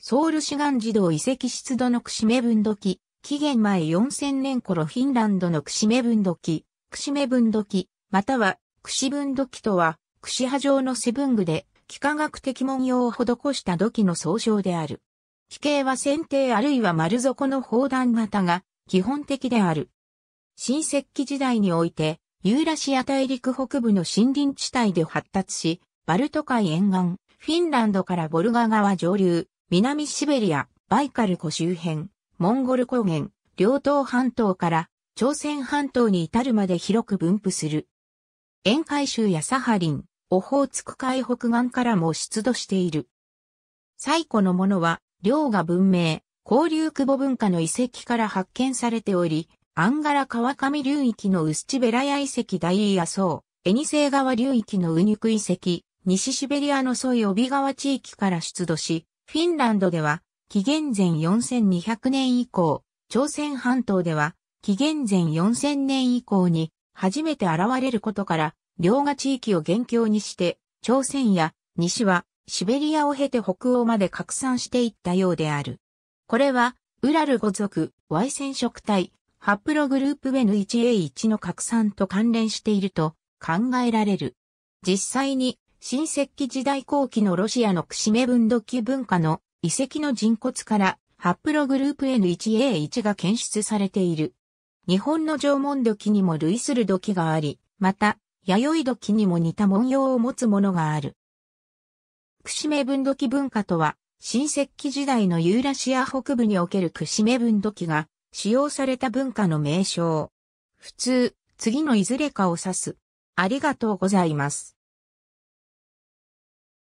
ソウル志願児童遺跡出土の串目分土器、紀元前4000年頃フィンランドの串目分土器、串目分土器、または串分土器とは、串波状のセブングで、幾何学的文様を施した土器の総称である。地形は剪定あるいは丸底の砲弾型が基本的である。新石器時代において、ユーラシア大陸北部の森林地帯で発達し、バルト海沿岸、フィンランドからボルガ川上流、南シベリア、バイカル湖周辺、モンゴル高原、両島半島から朝鮮半島に至るまで広く分布する。沿海州やサハリン、オホーツク海北岸からも出土している。最古のものは、領河文明、交流久保文化の遺跡から発見されており、アンガラ川上流域のウスチベラヤ遺跡ダイヤウ、エニセイ川流域のウニク遺跡、西シベリアのソイオビ川地域から出土し、フィンランドでは、紀元前4200年以降、朝鮮半島では、紀元前4000年以降に、初めて現れることから、両河地域を元凶にして、朝鮮や西はシベリアを経て北欧まで拡散していったようである。これは、ウラル語族、Y 染色体、ハプログループ N1A1 の拡散と関連していると考えられる。実際に新石器時代後期のロシアのクシメ分度器文化の遺跡の人骨からハプログループ N1A1 が検出されている。日本の縄文土器にも類する土器があり、また、弥生土器にも似た文様を持つものがある。串目分土器文化とは、新石器時代のユーラシア北部における串目分土器が使用された文化の名称。普通、次のいずれかを指す。ありがとうございます。